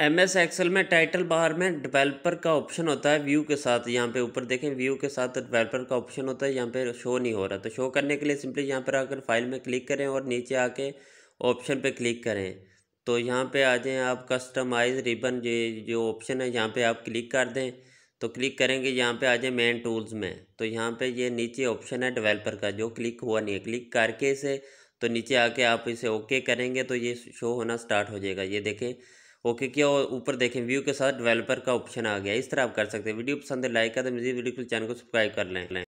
M S Excel में title बाहर में डेवलपर का ऑप्शन होता है व्यू के साथ यहाँ पे ऊपर देखें व्यू के साथ डेवलपर तो का ऑप्शन होता है यहाँ पे शो नहीं हो रहा तो शो करने के लिए सिंपली यहाँ पर आकर फाइल में क्लिक करें और नीचे आके ऑप्शन पे क्लिक करें तो यहाँ पे आ जाएँ आप कस्टमाइज रिबन ये जो ऑप्शन है यहाँ पर आप क्लिक कर दें तो क्लिक करेंगे यहाँ पर आ जाए मेन टूल्स में तो यहाँ पर ये नीचे ऑप्शन है डिवेल्पर का जो क्लिक हुआ नहीं है क्लिक करके इसे तो नीचे आके आप इसे ओके करेंगे तो ये शो होना स्टार्ट हो जाएगा ये देखें ओके किया और ऊपर देखें व्यू के साथ डेवलपर का ऑप्शन आ गया इस तरह आप कर सकते हैं वीडियो पसंद है लाइक कर दें मुझे को चैनल को सब्सक्राइब कर लें